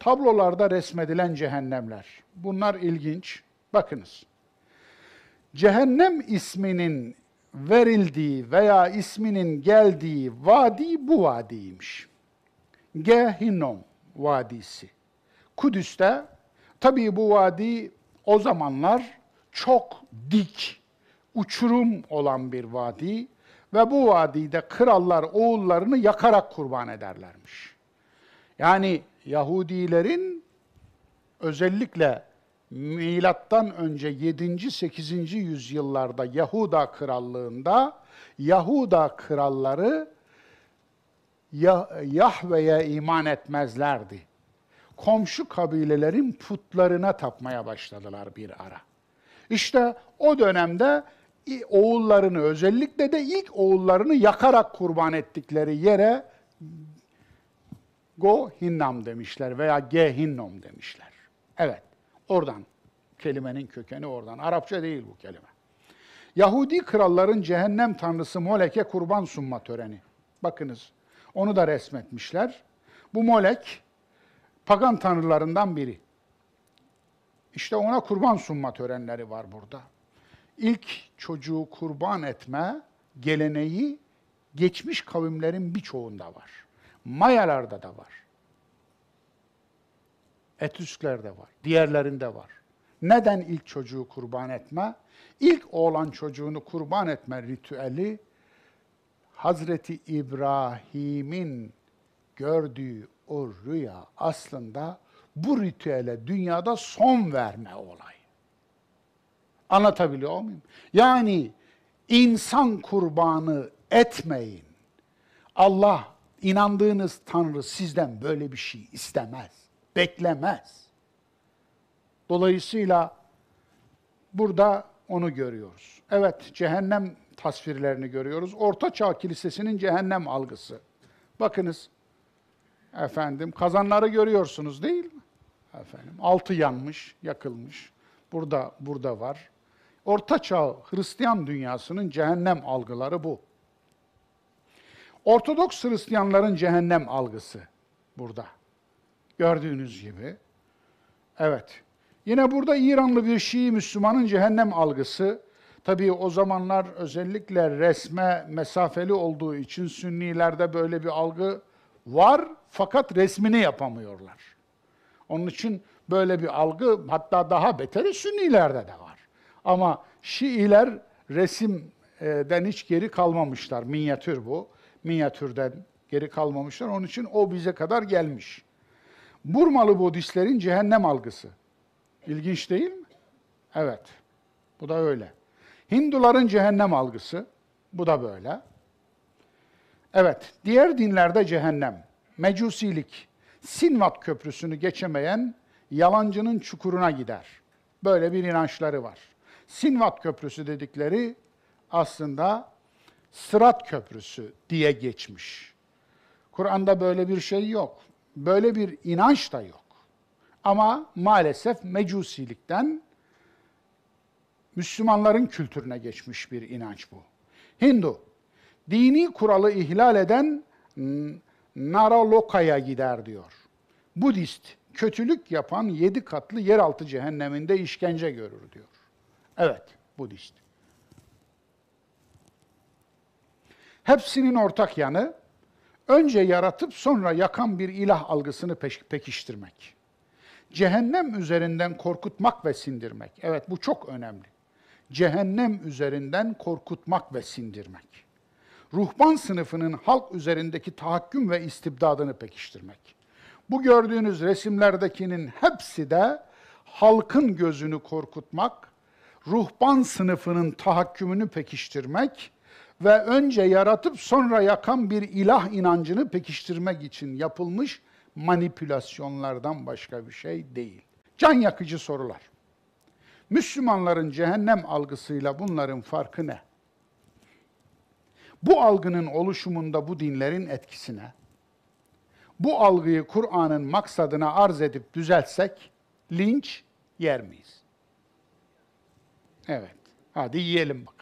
tablolarda resmedilen cehennemler. Bunlar ilginç. Bakınız. Cehennem isminin verildiği veya isminin geldiği vadi bu vadiymiş. Gehinnom Vadisi. Kudüs'te tabii bu vadi o zamanlar çok dik, uçurum olan bir vadi ve bu vadide krallar oğullarını yakarak kurban ederlermiş. Yani Yahudilerin özellikle milattan önce 7. 8. yüzyıllarda Yahuda krallığında Yahuda kralları Yahve'ye iman etmezlerdi. Komşu kabilelerin putlarına tapmaya başladılar bir ara. İşte o dönemde oğullarını özellikle de ilk oğullarını yakarak kurban ettikleri yere Go hinnam demişler veya ge hinnom demişler. Evet, oradan kelimenin kökeni oradan. Arapça değil bu kelime. Yahudi kralların cehennem tanrısı Molek'e kurban sunma töreni. Bakınız, onu da resmetmişler. Bu Molek, pagan tanrılarından biri. İşte ona kurban sunma törenleri var burada. İlk çocuğu kurban etme geleneği geçmiş kavimlerin birçoğunda var. Mayalarda da var. Etrüsklerde var. Diğerlerinde var. Neden ilk çocuğu kurban etme? İlk oğlan çocuğunu kurban etme ritüeli Hazreti İbrahim'in gördüğü o rüya aslında bu ritüele dünyada son verme olayı. Anlatabiliyor muyum? Yani insan kurbanı etmeyin. Allah inandığınız Tanrı sizden böyle bir şey istemez, beklemez. Dolayısıyla burada onu görüyoruz. Evet, cehennem tasvirlerini görüyoruz. Orta Çağ Kilisesi'nin cehennem algısı. Bakınız, efendim kazanları görüyorsunuz değil mi? Efendim, altı yanmış, yakılmış. Burada, burada var. Orta Çağ Hristiyan dünyasının cehennem algıları bu. Ortodoks Hristiyanların cehennem algısı burada. Gördüğünüz gibi. Evet. Yine burada İranlı bir Şii Müslümanın cehennem algısı Tabii o zamanlar özellikle resme mesafeli olduğu için Sünnilerde böyle bir algı var fakat resmini yapamıyorlar. Onun için böyle bir algı hatta daha beteri Sünnilerde de var. Ama Şiiler resimden hiç geri kalmamışlar. Minyatür bu minyatürden geri kalmamışlar. Onun için o bize kadar gelmiş. Burmalı Budistlerin cehennem algısı. İlginç değil mi? Evet. Bu da öyle. Hinduların cehennem algısı. Bu da böyle. Evet. Diğer dinlerde cehennem. Mecusilik. Sinvat Köprüsü'nü geçemeyen yalancının çukuruna gider. Böyle bir inançları var. Sinvat Köprüsü dedikleri aslında Sırat Köprüsü diye geçmiş. Kur'an'da böyle bir şey yok. Böyle bir inanç da yok. Ama maalesef mecusilikten Müslümanların kültürüne geçmiş bir inanç bu. Hindu, dini kuralı ihlal eden Naraloka'ya gider diyor. Budist, kötülük yapan yedi katlı yeraltı cehenneminde işkence görür diyor. Evet, Budist. Hepsinin ortak yanı önce yaratıp sonra yakan bir ilah algısını pekiştirmek. Cehennem üzerinden korkutmak ve sindirmek. Evet bu çok önemli. Cehennem üzerinden korkutmak ve sindirmek. Ruhban sınıfının halk üzerindeki tahakküm ve istibdadını pekiştirmek. Bu gördüğünüz resimlerdekinin hepsi de halkın gözünü korkutmak, ruhban sınıfının tahakkümünü pekiştirmek ve önce yaratıp sonra yakan bir ilah inancını pekiştirmek için yapılmış manipülasyonlardan başka bir şey değil. Can yakıcı sorular. Müslümanların cehennem algısıyla bunların farkı ne? Bu algının oluşumunda bu dinlerin etkisine, bu algıyı Kur'an'ın maksadına arz edip düzeltsek linç yer miyiz? Evet. Hadi yiyelim bak.